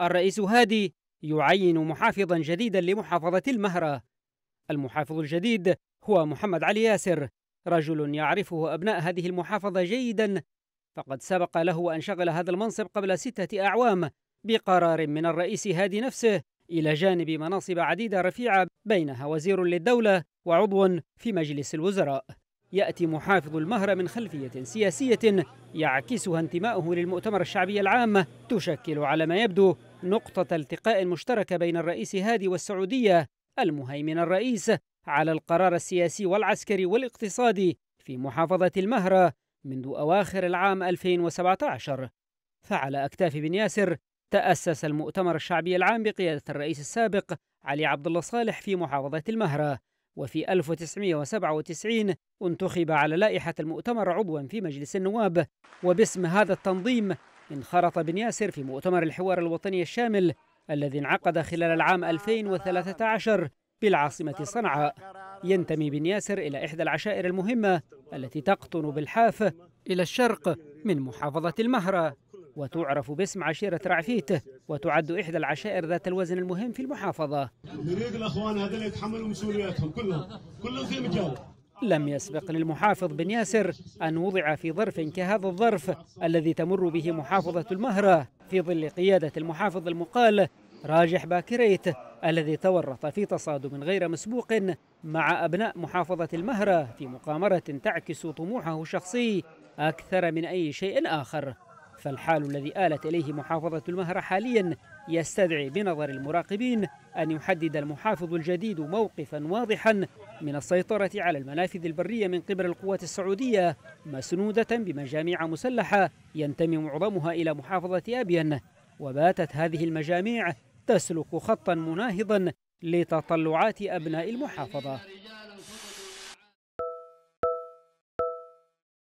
الرئيس هادي يعين محافظا جديدا لمحافظة المهرة المحافظ الجديد هو محمد علي ياسر رجل يعرفه أبناء هذه المحافظة جيدا فقد سبق له أن شغل هذا المنصب قبل ستة أعوام بقرار من الرئيس هادي نفسه إلى جانب مناصب عديدة رفيعة بينها وزير للدولة وعضو في مجلس الوزراء يأتي محافظ المهر من خلفية سياسية يعكسها انتماؤه للمؤتمر الشعبي العام تشكل على ما يبدو نقطة التقاء مشتركة بين الرئيس هادي والسعودية المهيمن الرئيس على القرار السياسي والعسكري والاقتصادي في محافظة المهرة منذ أواخر العام 2017 فعلى أكتاف بن ياسر تأسس المؤتمر الشعبي العام بقيادة الرئيس السابق علي عبد الله صالح في محافظة المهرة وفي 1997 انتخب على لائحة المؤتمر عضوا في مجلس النواب وباسم هذا التنظيم انخرط بن ياسر في مؤتمر الحوار الوطني الشامل الذي انعقد خلال العام 2013 بالعاصمة صنعاء ينتمي بن ياسر إلى إحدى العشائر المهمة التي تقطن بالحاف إلى الشرق من محافظة المهرة وتعرف باسم عشيرة رعفيته وتعد إحدى العشائر ذات الوزن المهم في المحافظة نريد الأخوان هذا اللي يتحملوا مسؤولياتهم كلهم كلهم في مجال لم يسبق للمحافظ بن ياسر أن وضع في ظرف كهذا الظرف الذي تمر به محافظة المهرة في ظل قيادة المحافظ المقال راجح باكريت الذي تورط في تصادم غير مسبوق مع أبناء محافظة المهرة في مقامرة تعكس طموحه الشخصي أكثر من أي شيء آخر فالحال الذي آلت إليه محافظة المهرة حاليا يستدعي بنظر المراقبين أن يحدد المحافظ الجديد موقفا واضحا من السيطرة على المنافذ البرية من قبل القوات السعودية مسنودة بمجاميع مسلحة ينتمي معظمها إلى محافظة أبين وباتت هذه المجاميع تسلك خطا مناهضا لتطلعات أبناء المحافظة